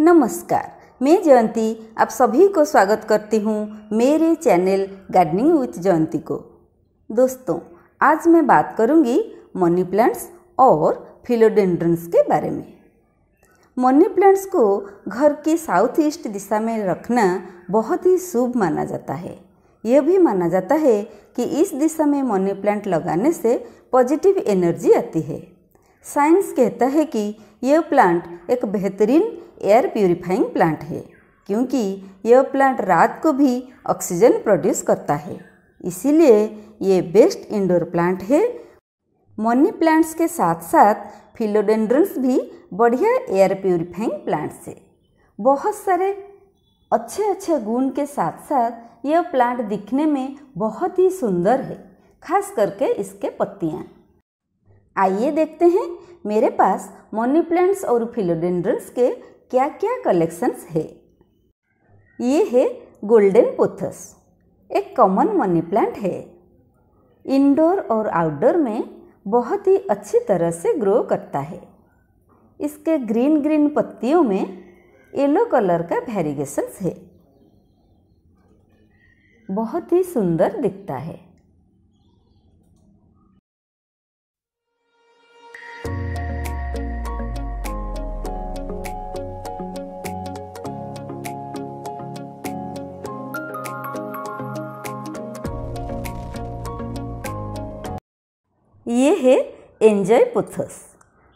नमस्कार मैं जयंती आप सभी को स्वागत करती हूँ मेरे चैनल गार्डनिंग विथ जयंती को दोस्तों आज मैं बात करूँगी मनी प्लांट्स और फिलोडेंड्रंस के बारे में मनी प्लांट्स को घर के साउथ ईस्ट दिशा में रखना बहुत ही शुभ माना जाता है यह भी माना जाता है कि इस दिशा में मनी प्लांट लगाने से पॉजिटिव एनर्जी आती है साइंस कहता है कि यह प्लांट एक बेहतरीन एयर प्यूरिफाइंग प्लांट है क्योंकि यह प्लांट रात को भी ऑक्सीजन प्रोड्यूस करता है इसीलिए ये बेस्ट इंडोर प्लांट है मनी प्लांट्स के साथ साथ फिलोडेंड्रंस भी बढ़िया एयर प्योरीफाइंग प्लांट्स है बहुत सारे अच्छे अच्छे गुण के साथ साथ यह प्लांट दिखने में बहुत ही सुंदर है खास करके इसके पत्तियाँ आइए देखते हैं मेरे पास मनी प्लांट्स और फिलोडेंड्रंस के क्या क्या कलेक्शंस है ये है गोल्डन पोथस एक कॉमन मनी प्लांट है इंडोर और आउटडोर में बहुत ही अच्छी तरह से ग्रो करता है इसके ग्रीन ग्रीन पत्तियों में येलो कलर का वेरिगेशंस है बहुत ही सुंदर दिखता है ये है एंजय पुथस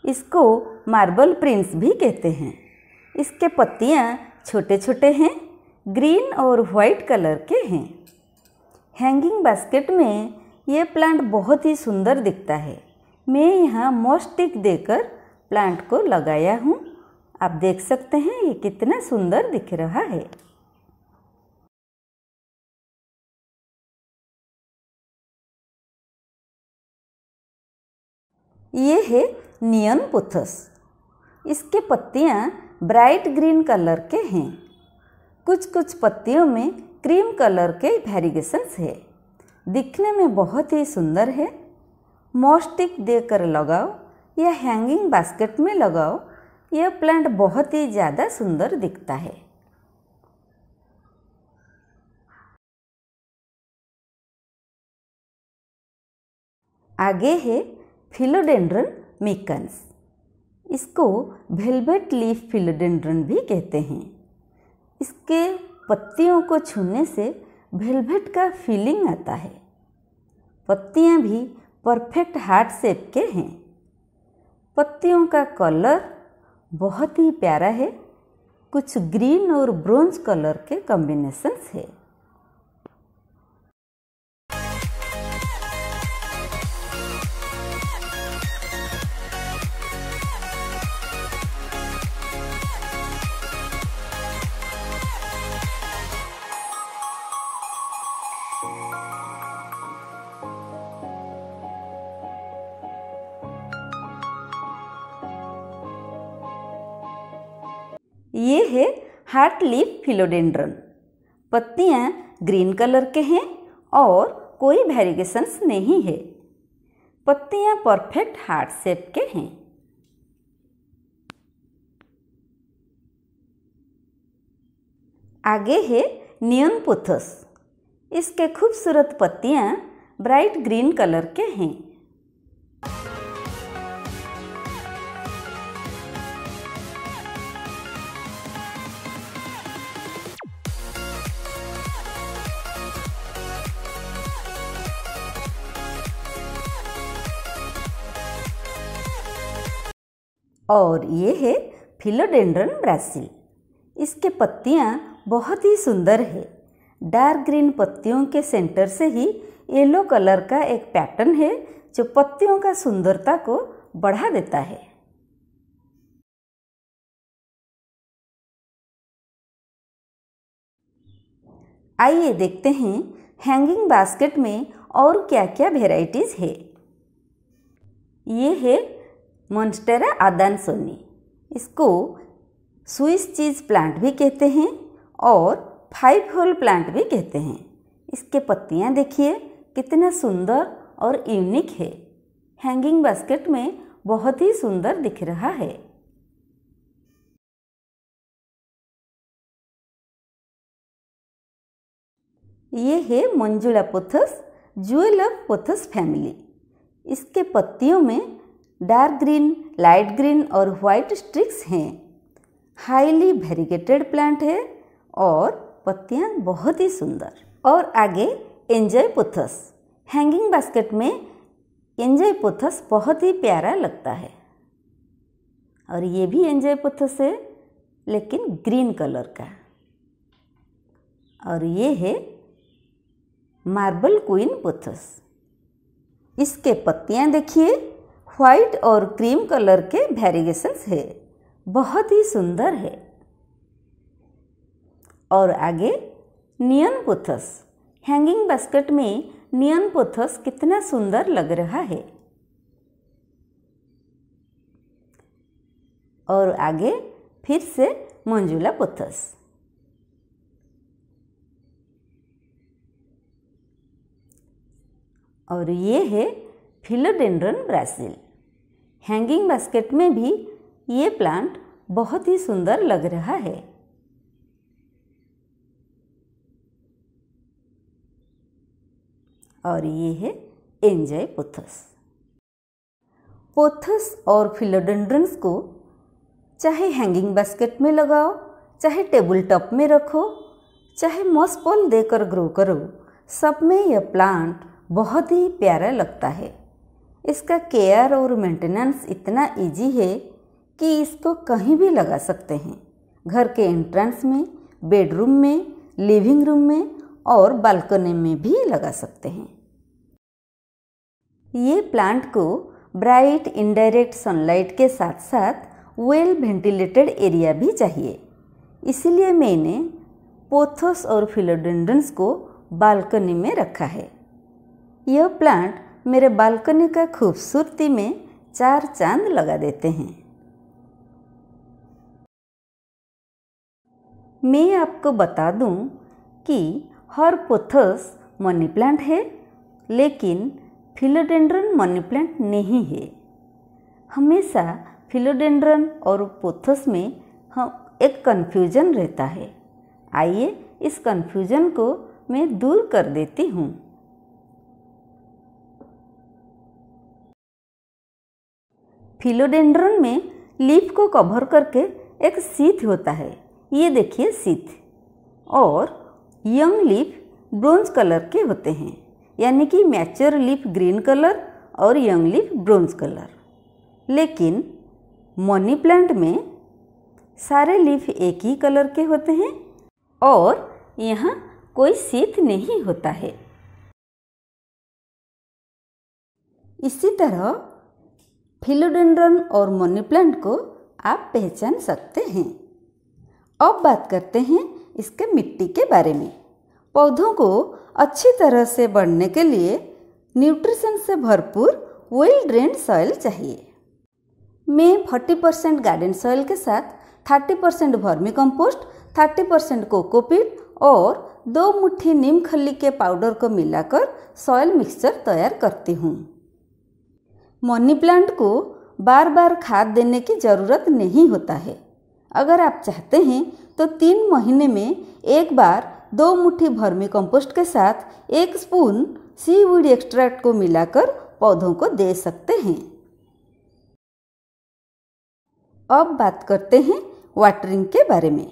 इसको मार्बल प्रिंस भी कहते हैं इसके पत्तियाँ छोटे छोटे हैं ग्रीन और वाइट कलर के हैं हैंगिंग बास्केट में ये प्लांट बहुत ही सुंदर दिखता है मैं यहाँ मोस्टिक देकर प्लांट को लगाया हूँ आप देख सकते हैं ये कितना सुंदर दिख रहा है ये है नियन पोथस इसके पत्तियाँ ब्राइट ग्रीन कलर के हैं कुछ कुछ पत्तियों में क्रीम कलर के वेरिगेशंस है दिखने में बहुत ही सुंदर है मॉस्टिक देकर लगाओ या हैंगिंग बास्केट में लगाओ यह प्लांट बहुत ही ज़्यादा सुंदर दिखता है आगे है फिलोडेंड्रन मिकन्स इसको वेलवेट लीफ फिलोडेंड्रन भी कहते हैं इसके पत्तियों को छूने से वेलवेट का फीलिंग आता है पत्तियाँ भी परफेक्ट हार्ट शेप के हैं पत्तियों का कलर बहुत ही प्यारा है कुछ ग्रीन और ब्रोंज कलर के कॉम्बिनेशंस है ये है हार्ट लीफ फिलोडेंड्रन पत्तियाँ ग्रीन कलर के हैं और कोई वेरिएशंस नहीं है पत्तियाँ परफेक्ट हार्ट शेप के हैं आगे है नियन पुथस इसके खूबसूरत पत्तियाँ ब्राइट ग्रीन कलर के हैं और ये है फिलोडेंड्रन ब्रासिल इसके पत्तियाँ बहुत ही सुंदर है डार्क ग्रीन पत्तियों के सेंटर से ही येलो कलर का एक पैटर्न है जो पत्तियों का सुंदरता को बढ़ा देता है आइए देखते हैं हैंगिंग बास्केट में और क्या क्या वेराइटीज़ है ये है मोन्स्टेरा आदान सोनी इसको स्विस चीज़ प्लांट भी कहते हैं और फाइव होल प्लांट भी कहते हैं इसके पत्तियाँ देखिए कितना सुंदर और यूनिक है हैंगिंग बास्केट में बहुत ही सुंदर दिख रहा है ये है Manjula pothos jewel of pothos family इसके पत्तियों में डार्क ग्रीन लाइट ग्रीन और वाइट स्ट्रिक्स हैं हाईली वेरीगेटेड प्लांट है और पत्तियाँ बहुत ही सुंदर और आगे एंजॉय पुथस हैंगिंग बास्केट में एंजॉय पुथस बहुत ही प्यारा लगता है और ये भी एंजॉय पुथस है लेकिन ग्रीन कलर का और ये है मार्बल क्वीन पुथस इसके पत्तियाँ देखिए व्हाइट और क्रीम कलर के वेरिएशंस है बहुत ही सुंदर है और आगे नियन पोथस हैंगिंग बास्केट में नियन पोथस कितना सुंदर लग रहा है और आगे फिर से मंजुला पोथस और ये है फिलोडेंड्रन ब्राजील हैंगिंग बास्केट में भी ये प्लांट बहुत ही सुंदर लग रहा है और ये है एंजॉय पोथस पोथस और फिलोडेंड्रंस को चाहे हैंगिंग बास्केट में लगाओ चाहे टेबल टॉप में रखो चाहे मॉसपोल देकर ग्रो करो सब में यह प्लांट बहुत ही प्यारा लगता है इसका केयर और मेंटेनेंस इतना इजी है कि इसको कहीं भी लगा सकते हैं घर के एंट्रेंस में बेडरूम में लिविंग रूम में और बालकनी में भी लगा सकते हैं ये प्लांट को ब्राइट इनडायरेक्ट सनलाइट के साथ साथ वेल वेंटिलेटेड एरिया भी चाहिए इसलिए मैंने पोथोस और फिलोडेंड्रंस को बालकनी में रखा है यह प्लांट मेरे बालकनी का खूबसूरती में चार चांद लगा देते हैं मैं आपको बता दूं कि हर पोथस मनी प्लांट है लेकिन फिलोडेंड्रन मनी प्लांट नहीं है हमेशा फिलोडेंड्रन और पोथस में हम एक कन्फ्यूजन रहता है आइए इस कन्फ्यूजन को मैं दूर कर देती हूँ फिलोडेंड्रन में लीफ को कवर करके एक सीथ होता है ये देखिए सीथ और यंग लीफ ब्रोंज कलर के होते हैं यानी कि मैच्योर लीफ ग्रीन कलर और यंग लीफ ब्रोंज कलर लेकिन मनी प्लांट में सारे लीफ एक ही कलर के होते हैं और यहाँ कोई सीथ नहीं होता है इसी तरह फिलोडेंड्रन और मनी प्लांट को आप पहचान सकते हैं अब बात करते हैं इसके मिट्टी के बारे में पौधों को अच्छी तरह से बढ़ने के लिए न्यूट्रिशन से भरपूर वेल ड्रेन सॉइल चाहिए मैं 40 परसेंट गार्डन सॉइल के साथ 30 percent vermicompost thirty percent cocopeat और दो मुट्ठी नीम खली के पाउडर को मिलाकर सॉयल मिक्सचर तैयार करती हूँ मनी प्लांट को बार बार खाद देने की ज़रूरत नहीं होता है अगर आप चाहते हैं तो तीन महीने में एक बार दो मुट्ठी भर्मी कंपोस्ट के साथ एक स्पून सी सीवीड एक्सट्रैक्ट को मिलाकर पौधों को दे सकते हैं अब बात करते हैं वाटरिंग के बारे में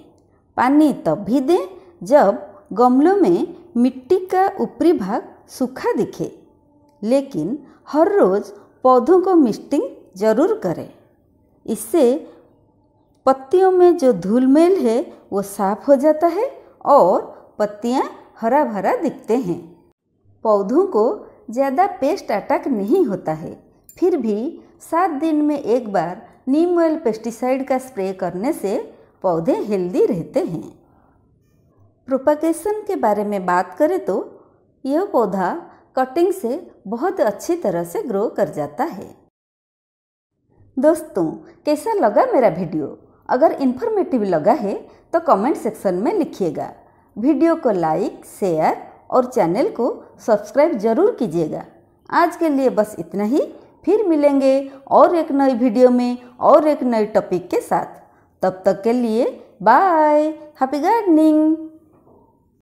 पानी तब भी दें जब गमलों में मिट्टी का ऊपरी भाग सूखा दिखे लेकिन हर रोज़ पौधों को मिस्टिंग ज़रूर करें इससे पत्तियों में जो धूलमेल है वो साफ हो जाता है और पत्तियाँ हरा भरा दिखते हैं पौधों को ज़्यादा पेस्ट अटैक नहीं होता है फिर भी सात दिन में एक बार नीम ऑयल पेस्टिसाइड का स्प्रे करने से पौधे हेल्दी रहते हैं प्रोपागेशन के बारे में बात करें तो यह पौधा कटिंग से बहुत अच्छी तरह से ग्रो कर जाता है दोस्तों कैसा लगा मेरा वीडियो अगर इन्फॉर्मेटिव लगा है तो कमेंट सेक्शन में लिखिएगा वीडियो को लाइक शेयर और चैनल को सब्सक्राइब जरूर कीजिएगा आज के लिए बस इतना ही फिर मिलेंगे और एक नई वीडियो में और एक नए टॉपिक के साथ तब तक के लिए बाय हैप्पी गार्डनिंग